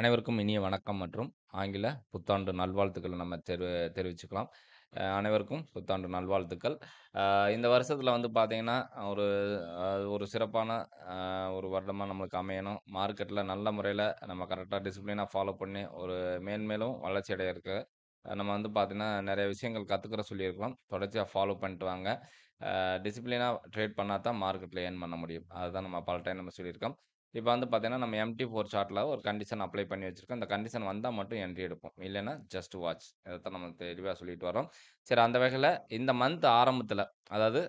அனைவருக்கும் இனிய வணக்கம் மற்றும் ஆங்கில புத்தாண்டு நல்வாழ்த்துக்களை நம்ம தெரி தெரிவிச்சுக்கலாம். அனைவருக்கும் புத்தாண்டு நல்வாழ்த்துக்கள். இந்த வருஷத்தில் வந்து பார்த்திங்கன்னா ஒரு ஒரு சிறப்பான ஒரு வருடமாக நம்மளுக்கு அமையணும். மார்க்கெட்டில் நல்ல முறையில் நம்ம கரெக்டாக டிசிப்ளினாக ஃபாலோ பண்ணி, ஒரு மேன்மேலும் வளர்ச்சி அடையறக்கு நம்ம வந்து பார்த்திங்கன்னா நிறைய விஷயங்கள் கற்றுக்கிற சொல்லியிருக்கலாம். தொடர்ச்சியாக ஃபாலோ பண்ணிட்டு வாங்க. டிசிப்ளினாக ட்ரேட் பண்ணால் தான் மார்க்கெட்டில் ஏர்ன் பண்ண முடியும். அதுதான் நம்ம பல டைம் நம்ம சொல்லியிருக்கோம். இப்போ வந்து பார்த்தீங்கன்னா நம்ம எம்டி ஃபோர் சார்ட்டில் ஒரு கண்டிஷன் அப்ளை பண்ணி வச்சுருக்கோம் அந்த கண்டிஷன் வந்தால் மட்டும் என்ட்ரி எடுப்போம் இல்லைன்னா ஜஸ்ட் வாட்ச் இதைத்தான் நம்ம தெளிவாக சொல்லிட்டு வரோம் சரி அந்த வகையில் இந்த மந்த் ஆரம்பத்தில் அதாவது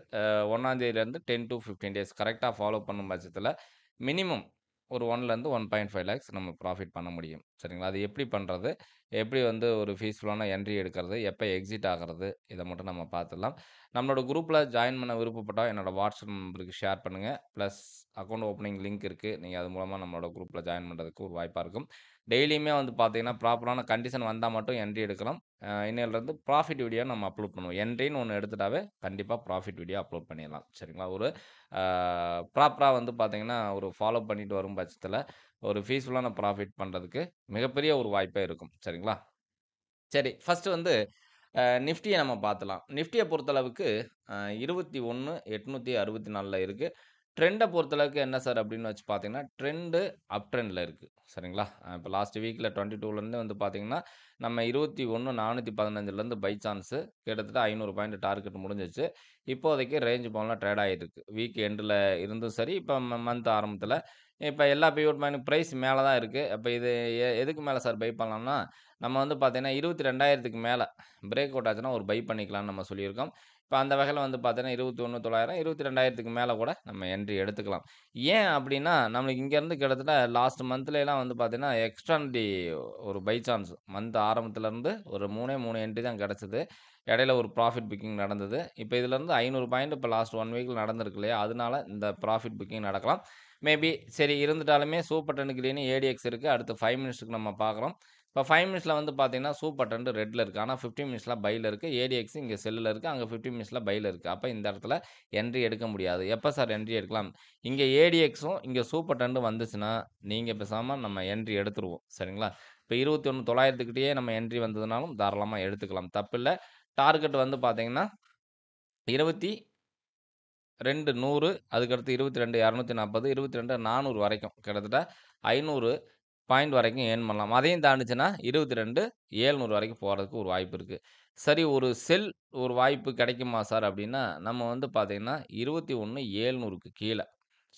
ஒன்றாந்தேதியிலேருந்து டென் டு ஃபிஃப்டீன் டேஸ் கரெக்டாக ஃபாலோ பண்ணும் பட்சத்தில் மினிமம் ஒரு ஒன்லேருந்து ஒன் பாயிண்ட் ஃபைவ் லேக்ஸ் நம்ம ப்ராஃபிட் பண்ண முடியும் சரிங்களா அது எப்படி பண்ணுறது எப்படி வந்து ஒரு பீஸ்ஃபுல்லான என்ட்ரி எடுக்கிறது எப்போ எக்ஸிட் ஆகிறது இதை மட்டும் நம்ம பார்த்துடலாம் நம்மளோட குரூப்பில் ஜாயின் பண்ண விருப்பப்பட்டால் என்னோடய வாட்ஸ்அப் நம்பருக்கு ஷேர் பண்ணுங்கள் ப்ளஸ் அக்கௌண்ட் ஓப்பனிங் லிங்க் இருக்குது நீங்கள் அது மூலமாக நம்மளோட குரூப்பில் ஜாயின் பண்ணுறதுக்கு ஒரு வாய்ப்பாக இருக்கும் டெய்லியுமே வந்து பார்த்தீங்கன்னா, ப்ராப்பரான கண்டிஷன் வந்தால் மட்டும் என்ட்ரி எடுக்கலாம். அ ப்ராஃபிட் வீடியோ நம்ம அப்லோட் பண்ணுவோம். என்ட்ரின்னு ஒன்று எடுத்துட்டாவே, கண்டிப்பாக ப்ராஃபிட் வீடியோ அப்லோட் பண்ணிடலாம். சரிங்களா? ஒரு ப்ராப்பராக வந்து பார்த்தீங்கன்னா, ஒரு ஃபாலோ பண்ணிட்டு வரும் பட்சத்தில் ஒரு ஃபீஸ்ஃபுல்லான ப்ராஃபிட் பண்ணுறதுக்கு மிகப்பெரிய ஒரு வாய்ப்பே இருக்கும். சரிங்களா? சரி, ஃபஸ்ட்டு வந்து நிஃப்டியை நம்ம பார்த்துலாம் நிஃப்டியை பொறுத்தளவுக்கு இருபத்தி ஒன்று எட்நூற்றி அறுபத்தி நாலில் இருக்குது ட்ரெண்டை பொறுத்தளவுக்கு என்ன சார் அப்படின்னு வச்சு பார்த்தீங்கன்னா ட்ரெண்டு அப் ட்ரெண்டில் இருக்குது சரிங்களா இப்போ லாஸ்ட் வீக்கில் டுவெண்ட்டி டூலேருந்து வந்து பார்த்தீங்கன்னா நம்ம இருபத்தி ஒன்று நானூற்றி பதினஞ்சுலேருந்து பை சான்ஸு கிட்டத்தட்ட ஐநூறு பாயிண்ட் டார்கெட் முடிஞ்சிச்சு இப்போதைக்கு ரேஞ்ச் போனால் ட்ரேட் ஆகிருக்கு வீக் எண்டில் இருந்தும் சரி இப்போ மந்த் ஆரம்பத்தில் இப்போ எல்லா பியூட் பாயிண்ட் ப்ரைஸ் மேலே தான் இருக்குது இப்போ இது எதுக்கு மேலே சார் பை பண்ணலாம்னா நம்ம வந்து பார்த்தீங்கன்னா இருபத்தி ரெண்டாயிரத்துக்கு மேலே பிரேக் அவுட் ஆச்சுன்னா ஒரு பை பண்ணிக்கலாம்னு நம்ம சொல்லியிருக்கோம் இப்போ அந்த வகையில் வந்து பார்த்தீங்கன்னா இருபத்தி ஒன்று தொள்ளாயிரம் இருபத்தி ரெண்டாயிரத்துக்கு மேலே கூட நம்ம என்ட்ரி எடுத்துக்கலாம் ஏன் அப்படின்னா நம்மளுக்கு இங்கேருந்து கிட்டத்தட்ட லாஸ்ட் மந்த்லலாம் வந்து பார்த்தீங்கன்னா எக்ஸ்ட்ரானடி ஒரு பை சான்ஸ் மந்த் ஆரம்பத்துலேருந்து ஒரு மூணே மூணு என்ட்ரி தான் கிடச்சிது இடையில ஒரு ப்ராஃபிட் புக்கிங் நடந்தது இப்போ இதுலேருந்து ஐநூறு பாயிண்ட் இப்போ லாஸ்ட் ஒன் வீக்கில் நடந்திருக்கு இல்லையா அதனால இந்த ப்ராஃபிட் புக்கிங் நடக்கலாம் மேபி சரி இருந்துட்டாலுமே சூப்பர் டென்னுக்கு கிரீனு ஏடிஎக்ஸ் இருக்குது அடுத்து ஃபைவ் மினிட்ஸுக்கு நம்ம பார்க்குறோம் இப்போ ஃபைவ் மினிட்ஸில் வந்து பார்த்தீங்கன்னா சூப்பர் டென்ட் ரெட்டில் இருக்குது ஆனால் ஃபிஃப்டின் மினிட்ஸில் பையில் இருக்குது ஏடிஎக்ஸ் இங்கே செல்லில் இருக்குது அங்கே ஃபிஃப்டின் மினிட்ஸில் பையில் இருக்குது அப்போ இந்த இடத்துல என்ட்ரி எடுக்க முடியாது எப்போ சார் என்ட்ரி எடுக்கலாம் இங்கே ஏடிஎக்ஸும் இங்கே சூப்பர் டென்ட் வந்துச்சுன்னா நீங்கள் பேசாமல் நம்ம என்ட்ரி எடுத்துருவோம் சரிங்களா இப்போ இருபத்தி ஒன்று தொள்ளாயிரத்துக்கிட்டேயே நம்ம என்ட்ரி வந்ததுனாலும் தாராளமாக எடுத்துக்கலாம் தப்பில்லை டார்கெட் வந்து பார்த்தீங்கன்னா இருபத்தி ரெண்டு நூறு அதுக்கடுத்து இருபத்தி ரெண்டு இரநூத்தி நாற்பது இருபத்தி ரெண்டு நானூறு வரைக்கும் கிட்டத்தட்ட ஐநூறு பாயிண்ட் வரைக்கும் ஏர்ன் பண்ணலாம் அதையும் தாண்டிச்சுன்னா இருபத்தி ரெண்டு ஏழ்நூறு வரைக்கும் போகிறதுக்கு ஒரு வாய்ப்பு இருக்குது சரி ஒரு செல் ஒரு வாய்ப்பு கிடைக்குமா சார் அப்படின்னா நம்ம வந்து பார்த்திங்கன்னா இருபத்தி ஒன்று ஏழ்நூறுக்கு கீழே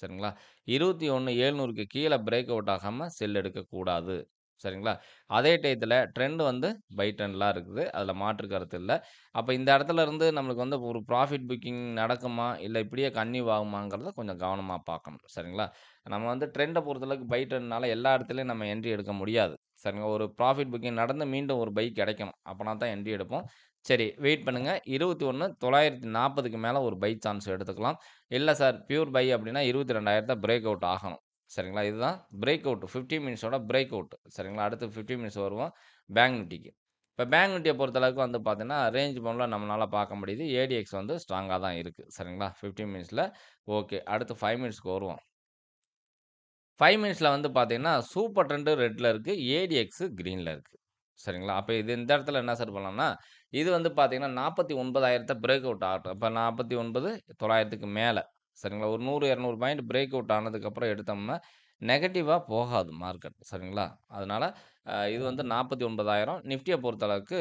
சரிங்களா இருபத்தி ஒன்று ஏழ்நூறுக்கு கீழே பிரேக் அவுட் ஆகாமல் செல் எடுக்கக்கூடாது சரிங்களா அதே டயத்தில் ட்ரெண்ட் வந்து பை ட்ரெண்ட்லாம் இருக்குது அதில் மாற்று கருத்து இல்லை அப்போ இந்த இடத்துல இருந்து நம்மளுக்கு வந்து ஒரு ப்ராஃபிட் புக்கிங் நடக்குமா இல்லை இப்படியே கன்னியூ ஆகுமாங்கிறத கொஞ்சம் கவனமாக பார்க்கணும் சரிங்களா நம்ம வந்து ட்ரெண்டை பொறுத்தளவுக்கு பை ட்ரெண்ட்னால எல்லா இடத்துலையும் நம்ம என்ட்ரி எடுக்க முடியாது சரிங்க ஒரு ப்ராஃபிட் புக்கிங் நடந்து மீண்டும் ஒரு பைக் கிடைக்கணும் அப்போனா தான் என்ட்ரி எடுப்போம் சரி வெயிட் பண்ணுங்கள் இருபத்தி ஒன்று தொள்ளாயிரத்தி நாற்பதுக்கு மேலே ஒரு பை சான்ஸ் எடுத்துக்கலாம் இல்லை சார் பியூர் பை அப்படின்னா இருபத்தி ரெண்டாயிரத்தான் பிரேக் அவுட் ஆகணும் சரிங்களா இதுதான் பிரேக் அவுட்டு ஃபிஃப்டீன் மினிட்ஸோட பிரேக் அவுட் சரிங்களா அடுத்து ஃபிஃப்டி மினிட்ஸ் வருவோம் பேங்க் நிட்டிக்கு இப்போ பேங்க் நிட்டியை பொறுத்தளவுக்கு வந்து பார்த்தீங்கன்னா ரேஞ்ச் பவுண்டில் நம்மளால் பார்க்க முடியுது ஏடிஎக்ஸ் வந்து ஸ்ட்ராங்காக தான் இருக்குது சரிங்களா ஃபிஃப்டீன் மினிட்ஸில் ஓகே அடுத்து ஃபைவ் மினிட்ஸ்க்கு வருவோம் ஃபைவ் மினிட்ஸில் வந்து பார்த்தீங்கன்னா சூப்பர் ட்ரெண்டு ரெட்டில் இருக்குது ஏடிஎக்ஸு க்ரீனில் இருக்குது சரிங்களா அப்போ இது இந்த இடத்துல என்ன சார் பண்ணலாம்னா இது வந்து பார்த்தீங்கன்னா நாற்பத்தி ஒன்பதாயிரத்தை பிரேக் அவுட் ஆகட்டும் இப்போ நாற்பத்தி ஒன்பது தொள்ளாயிரத்துக்கு மேலே சரிங்களா ஒரு நூறு இரநூறு பாயிண்ட் பிரேக் அவுட் ஆனதுக்கப்புறம் எடுத்தோம்னா நெகட்டிவாக போகாது மார்க்கெட் சரிங்களா அதனால் இது வந்து நாற்பத்தி ஒன்பதாயிரம் நிஃப்டியை பொறுத்தளவுக்கு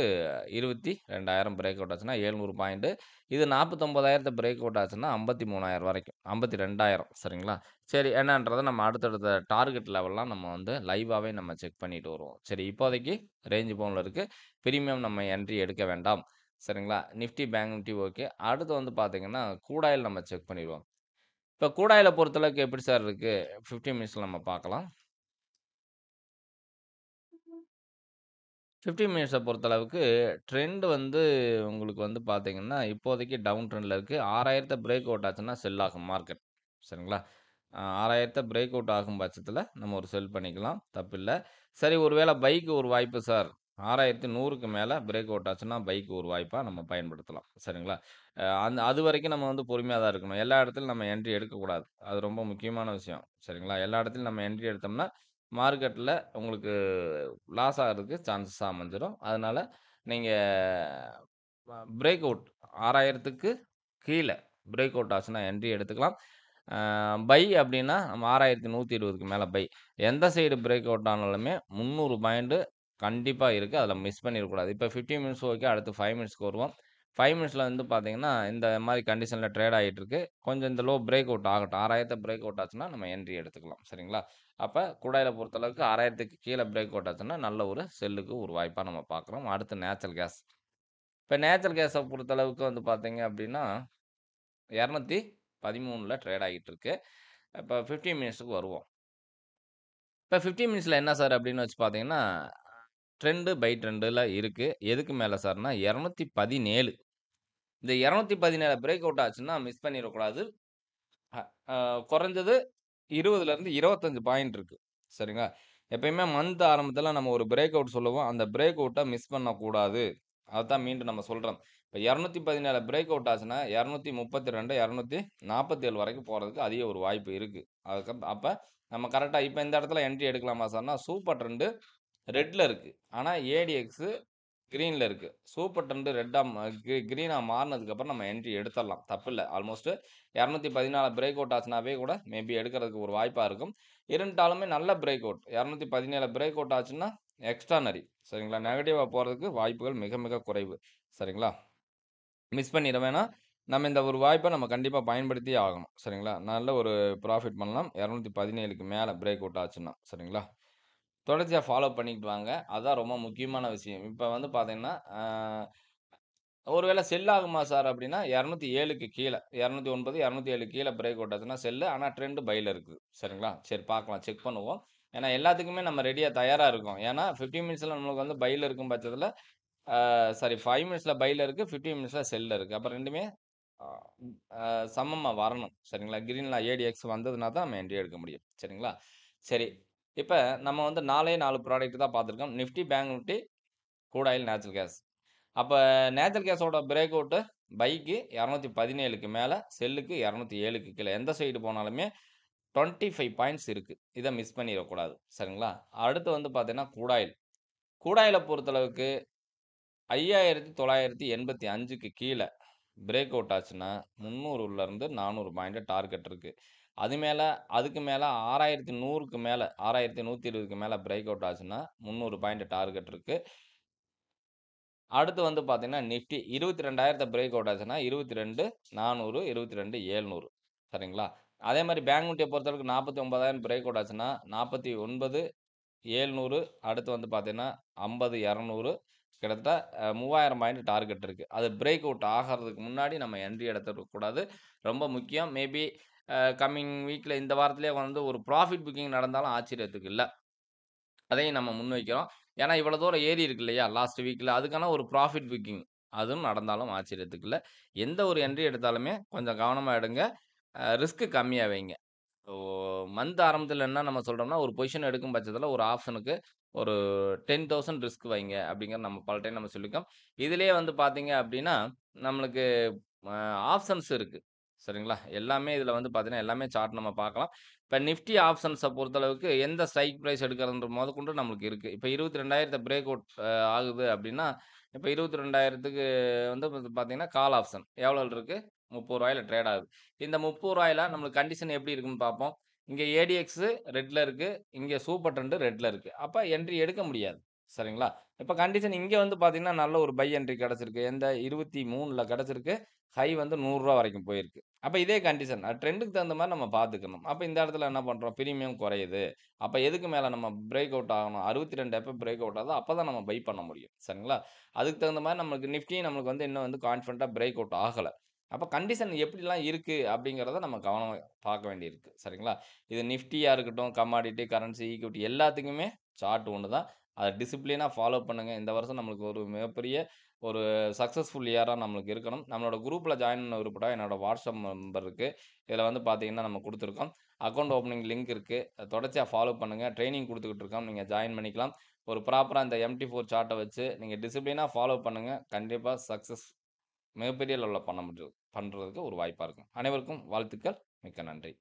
இருபத்தி ரெண்டாயிரம் பிரேக் அவுட் ஆச்சுன்னா ஏழ்நூறு பாயிண்ட்டு இது நாற்பத்தொம்பதாயிரத்தை பிரேக் அவுட் ஆச்சுன்னா ஐம்பத்தி மூணாயிரம் வரைக்கும் ஐம்பத்தி ரெண்டாயிரம் சரிங்களா சரி என்னன்றதை நம்ம அடுத்தடுத்த டார்கெட் லெவல்லாம் நம்ம வந்து லைவாகவே நம்ம செக் பண்ணிட்டு வருவோம் சரி இப்போதைக்கு ரேஞ்சு போனில் இருக்குது ப்ரீமியம் நம்ம என்ட்ரி எடுக்க வேண்டாம் சரிங்களா நிஃப்டி பேங்க் நிஃப்டி ஓகே அடுத்து வந்து பார்த்திங்கன்னா கூடாயில் நம்ம செக் பண்ணிடுவோம் இப்போ கூடாயில் பொறுத்தளவுக்கு எப்படி சார் இருக்குது ஃபிஃப்டி மினிட்ஸில் நம்ம பார்க்கலாம் ஃபிஃப்டி மினிட்ஸை பொறுத்தளவுக்கு ட்ரெண்ட் வந்து உங்களுக்கு வந்து பார்த்தீங்கன்னா இப்போதைக்கு டவுன் ட்ரெண்டில் இருக்குது ஆறாயிரத்தை பிரேக் அவுட் ஆச்சுன்னா செல் ஆகும் மார்க்கெட் சரிங்களா ஆறாயிரத்தை பிரேக் அவுட் ஆகும் பட்சத்தில் நம்ம ஒரு செல் பண்ணிக்கலாம் தப்பில்லை சரி ஒருவேளை பைக்கு ஒரு வாய்ப்பு சார் ஆறாயிரத்தி நூறுக்கு மேலே பிரேக் அவுட் ஆச்சுன்னா பைக் ஒரு வாய்ப்பாக நம்ம பயன்படுத்தலாம் சரிங்களா அந்த அது வரைக்கும் நம்ம வந்து பொறுமையாக தான் இருக்கணும் எல்லா இடத்துலையும் நம்ம என்ட்ரி எடுக்கக்கூடாது அது ரொம்ப முக்கியமான விஷயம் சரிங்களா எல்லா இடத்துலையும் நம்ம என்ட்ரி எடுத்தோம்னா மார்க்கெட்டில் உங்களுக்கு லாஸ் ஆகிறதுக்கு சான்சஸ் அமைஞ்சிடும் அதனால் நீங்கள் பிரேக் அவுட் ஆறாயிரத்துக்கு கீழே பிரேக் அவுட் ஆச்சுன்னா என்ட்ரி எடுத்துக்கலாம் பை அப்படின்னா நம்ம ஆறாயிரத்தி நூற்றி இருபதுக்கு மேலே பை எந்த சைடு பிரேக் அவுட் ஆனாலுமே முந்நூறு பாயிண்ட்டு கண்டிப்பாக இருக்குது அதில் மிஸ் பண்ணிடக்கூடாது இப்போ ஃபிஃப்டீன் மினிட்ஸ் ஓகே அடுத்து ஃபைவ் மினிட்ஸ்க்கு வருவோம் ஃபைவ் மினிட்ஸில் வந்து பார்த்தீங்கன்னா இந்த மாதிரி கண்டிஷனில் ட்ரேட் ஆகிட்டு இருக்கு கொஞ்சம் இந்த லோ பிரேக் அவுட் ஆகட்டும் ஆறாயிரத்தை பிரேக் அவுட் ஆச்சுன்னா நம்ம என்ட்ரி எடுத்துக்கலாம் சரிங்களா அப்போ குடாயில் பொறுத்தளவுக்கு ஆறாயிரத்துக்கு கீழே பிரேக் அவுட் ஆச்சுன்னா நல்ல ஒரு செல்லுக்கு ஒரு வாய்ப்பாக நம்ம பார்க்குறோம் அடுத்து நேச்சுரல் கேஸ் இப்போ நேச்சுரல் கேஸை பொறுத்தளவுக்கு வந்து பார்த்தீங்க அப்படின்னா இரநூத்தி பதிமூணில் ட்ரேட் ஆகிட்டு இருக்கு இப்போ ஃபிஃப்டீன் மினிட்ஸுக்கு வருவோம் இப்போ ஃபிஃப்டீன் மினிட்ஸில் என்ன சார் அப்படின்னு வச்சு பார்த்தீங்கன்னா ட்ரெண்டு/ட்ரெண்டுல பை இருக்குது எதுக்கு மேலே சார்னா, பதினேழு இந்த இரநூத்தி பதினேழு பிரேக் அவுட் ஆச்சுன்னா, மிஸ் பண்ணிடக்கூடாது குறைஞ்சது இருபதுலேருந்து இருபத்தஞ்சி பாயிண்ட் இருக்குது சரிங்களா? எப்பயுமே மந்த் ஆரம்பத்தில் நம்ம ஒரு பிரேக் அவுட் சொல்லுவோம். அந்த பிரேக் அவுட்டை மிஸ் பண்ணக்கூடாது. தான் மீண்டும் நம்ம சொல்கிறோம் இப்போ இரநூத்தி பதினேழு பிரேக் அவுட் ஆச்சுன்னா, இரநூத்தி முப்பத்தி ரெண்டு நாற்பத்தி ஏழு வரைக்கும் போகிறதுக்கு அதிக ஒரு வாய்ப்பு இருக்குது அதுக்கப்புறம் அப்போ நம்ம கரெக்டாக இப்போ இந்த இடத்துல என்ட்ரி எடுக்கலாமா சார்னா, சூப்பர் ட்ரெண்டு ரெட்டில் இருக்குது ஆனால் ஏடிஎக்ஸு க்ரீனில் இருக்குது சூப்பர் டண்டு ரெட்டாக க்ரீனாக மாறினதுக்கப்புறம் நம்ம என்ட்ரி எடுத்துடலாம் தப்பு இல்லை ஆல்மோஸ்ட்டு இரநூத்தி பதினாலு பிரேக் அவுட் ஆச்சுனாவே கூட மேபி எடுக்கிறதுக்கு ஒரு வாய்ப்பாக இருக்கும் இருந்தாலுமே நல்ல பிரேக் அவுட் இரநூத்தி பதினேழு பிரேக் அவுட் ஆச்சுன்னா எக்ஸ்ட்ரானரி சரிங்களா நெகட்டிவாக போகிறதுக்கு வாய்ப்புகள் மிக மிக குறைவு சரிங்களா மிஸ் பண்ணிட வேணாம் நம்ம இந்த ஒரு வாய்ப்பை நம்ம கண்டிப்பாக பயன்படுத்தி ஆகணும் சரிங்களா நல்ல ஒரு ப்ராஃபிட் பண்ணலாம் இரநூத்தி பதினேழுக்கு மேலே பிரேக் அவுட் ஆச்சுன்னா சரிங்களா தொடர்ச்சியாக ஃபாலோ வாங்க அதுதான் ரொம்ப முக்கியமான விஷயம் இப்போ வந்து பார்த்தீங்கன்னா ஒருவேளை செல் ஆகுமா சார் அப்படின்னா இரநூத்தி ஏழுக்கு கீழே இரநூத்தி ஒன்பது இரநூத்தி ஏழு கீழே பிரேக் அவுட் ஆச்சுன்னா செல்லு ஆனால் ட்ரெண்டு பையில் இருக்குது சரிங்களா சரி பார்க்கலாம் செக் பண்ணுவோம் ஏன்னா எல்லாத்துக்குமே நம்ம ரெடியாக தயாராக இருக்கும் ஏன்னா ஃபிஃப்டி மினிட்ஸில் நம்மளுக்கு வந்து பையில் இருக்கும் பட்சத்தில் சாரி ஃபைவ் மினிட்ஸில் பையில் இருக்குது ஃபிஃப்டி மினிட்ஸில் செல்லு இருக்குது அப்புறம் ரெண்டுமே சமமாக வரணும் சரிங்களா கிரீனில் ஏடிஎக்ஸ் வந்ததுனா தான் நம்ம என்ட்ரி எடுக்க முடியும் சரிங்களா சரி இப்போ நம்ம வந்து நாலே நாலு ப்ராடக்ட் தான் பார்த்துருக்கோம் நிஃப்டி பேங்க் நிஃப்டி கூட ஆயில் நேச்சுரல் கேஸ் அப்போ நேச்சுரல் கேஸோட பிரேக் அவுட்டு பைக்கு இரநூத்தி பதினேழுக்கு மேலே செல்லுக்கு இரநூத்தி ஏழுக்கு கீழே எந்த சைடு போனாலுமே டுவெண்ட்டி ஃபைவ் பாயிண்ட்ஸ் இருக்குது இதை மிஸ் பண்ணிடக்கூடாது சரிங்களா அடுத்து வந்து பார்த்தீங்கன்னா கூடாயில் கூடாயில் பொறுத்தளவுக்கு ஐயாயிரத்தி தொள்ளாயிரத்தி எண்பத்தி அஞ்சுக்கு கீழே பிரேக் அவுட் ஆச்சுன்னா முந்நூறுலேருந்து நானூறு பாயிண்ட்டு டார்கெட் இருக்குது அது மேலே அதுக்கு மேலே ஆறாயிரத்தி நூறுக்கு மேலே ஆறாயிரத்தி நூற்றி இருபதுக்கு மேலே பிரேக் அவுட் ஆச்சுன்னா முந்நூறு பாயிண்ட் டார்கெட் இருக்குது அடுத்து வந்து பார்த்திங்கன்னா நிஃப்டி இருபத்தி ரெண்டாயிரத்தை பிரேக் அவுட் ஆச்சுன்னா இருபத்தி ரெண்டு நானூறு இருபத்தி ரெண்டு ஏழ்நூறு சரிங்களா அதே மாதிரி பேங்க் நிஃப்டியை பொறுத்தளவுக்கு நாற்பத்தி ஒன்பதாயிரம் பிரேக் அவுட் ஆச்சுன்னா நாற்பத்தி ஒன்பது ஏழ்நூறு அடுத்து வந்து பார்த்திங்கன்னா ஐம்பது இரநூறு கிட்டத்தட்ட மூவாயிரம் பாயிண்ட் டார்கெட் இருக்குது அது பிரேக் அவுட் ஆகிறதுக்கு முன்னாடி நம்ம என்ட்ரி எடுத்துருக்கக்கூடாது ரொம்ப முக்கியம் மேபி கம்மிங் வீக்கில் இந்த வாரத்திலே வந்து ஒரு ப்ராஃபிட் புக்கிங் நடந்தாலும் ஆச்சரியத்துக்கு இல்லை அதையும் நம்ம முன்வைக்கிறோம் ஏன்னா இவ்வளோ தூரம் ஏறி இருக்கு இல்லையா லாஸ்ட் வீக்கில் அதுக்கான ஒரு ப்ராஃபிட் புக்கிங் அதுவும் நடந்தாலும் ஆச்சரியத்துக்கு இல்லை எந்த ஒரு என்ட்ரி எடுத்தாலுமே கொஞ்சம் கவனமாக எடுங்க ரிஸ்க்கு கம்மியாக வைங்க ஸோ மந்த் ஆரம்பத்தில் என்ன நம்ம சொல்கிறோம்னா ஒரு பொசிஷன் எடுக்கும் பட்சத்தில் ஒரு ஆப்ஷனுக்கு ஒரு டென் தௌசண்ட் ரிஸ்க் வைங்க அப்படிங்கிற நம்ம பல டைம் நம்ம சொல்லியிருக்கோம் இதிலே வந்து பார்த்தீங்க அப்படின்னா நம்மளுக்கு ஆப்ஷன்ஸ் இருக்குது சரிங்களா எல்லாமே இதில் வந்து பார்த்தீங்கன்னா எல்லாமே சார்ட் நம்ம பார்க்கலாம் இப்போ நிஃப்டி ஆப்ஷன்ஸை பொறுத்தளவுக்கு எந்த ஸ்ட்ரைக் ப்ரைஸ் எடுக்கிறன்ற முத கொண்டு நம்மளுக்கு இருக்குது இப்போ இருபத்தி ரெண்டாயிரத்தை பிரேக் அவுட் ஆகுது அப்படின்னா இப்போ இருபத்தி ரெண்டாயிரத்துக்கு வந்து பார்த்தீங்கன்னா கால் ஆப்ஷன் எவ்வளோ இருக்குது முப்பது ரூபாயில் ட்ரேட் ஆகுது இந்த முப்பது ரூபாயில் நம்மளுக்கு கண்டிஷன் எப்படி இருக்குன்னு பார்ப்போம் இங்கே ஏடிஎக்ஸு ரெட்டில் இருக்குது இங்கே சூப்பர் ட்ரெண்டு ரெட்டில் இருக்குது அப்போ என்ட்ரி எடுக்க முடியாது சரிங்களா இப்போ கண்டிஷன் இங்கே வந்து பார்த்தீங்கன்னா நல்ல ஒரு பை என்ட்ரி கிடச்சிருக்கு எந்த இருபத்தி மூணில் கிடச்சிருக்கு ஹை வந்து நூறுரூவா வரைக்கும் போயிருக்கு அப்போ இதே கண்டிஷன் ட்ரெண்டுக்கு தகுந்த மாதிரி நம்ம பார்த்துக்கணும் அப்போ இந்த இடத்துல என்ன பண்ணுறோம் ப்ரீமியம் குறையுது அப்போ எதுக்கு மேலே நம்ம பிரேக் அவுட் ஆகணும் அறுபத்தி ரெண்டு எப்போ பிரேக் அவுட் ஆகுது அப்போ தான் நம்ம பை பண்ண முடியும் சரிங்களா அதுக்கு தகுந்த மாதிரி நம்மளுக்கு நிஃப்டியும் நம்மளுக்கு வந்து இன்னும் வந்து கான்ஃபிடண்ட்டாக பிரேக் அவுட் ஆகலை அப்போ கண்டிஷன் எப்படிலாம் இருக்குது அப்படிங்கிறத நம்ம கவனம் பார்க்க வேண்டியிருக்கு சரிங்களா இது நிஃப்டியாக இருக்கட்டும் கமாடிட்டி கரன்சி ஈக்விட்டி எல்லாத்துக்குமே சார்ட் ஒன்று தான் அதை டிசிப்ளினாக ஃபாலோ பண்ணுங்கள் இந்த வருஷம் நம்மளுக்கு ஒரு மிகப்பெரிய ஒரு சக்ஸஸ்ஃபுல் இயராக நம்மளுக்கு இருக்கணும் நம்மளோட குரூப்பில் ஜாயின் பண்ண விருப்பட்டா என்னோடய வாட்ஸ்அப் நம்பர் இருக்குது இதில் வந்து பார்த்தீங்கன்னா நம்ம கொடுத்துருக்கோம் அக்கௌண்ட் ஓப்பனிங் லிங்க் இருக்குது தொடர்ச்சியாக ஃபாலோ பண்ணுங்கள் ட்ரைனிங் கொடுத்துக்கிட்டு இருக்கோம் நீங்கள் ஜாயின் பண்ணிக்கலாம் ஒரு ப்ராப்பராக இந்த எம்டி ஃபோர் சார்ட்டை வச்சு நீங்கள் டிசிப்ளினாக ஃபாலோ பண்ணுங்கள் கண்டிப்பாக சக்ஸஸ் மிகப்பெரிய லெவலில் பண்ண முடியும் பண்ணுறதுக்கு ஒரு வாய்ப்பாக இருக்கும் அனைவருக்கும் வாழ்த்துக்கள் மிக்க நன்றி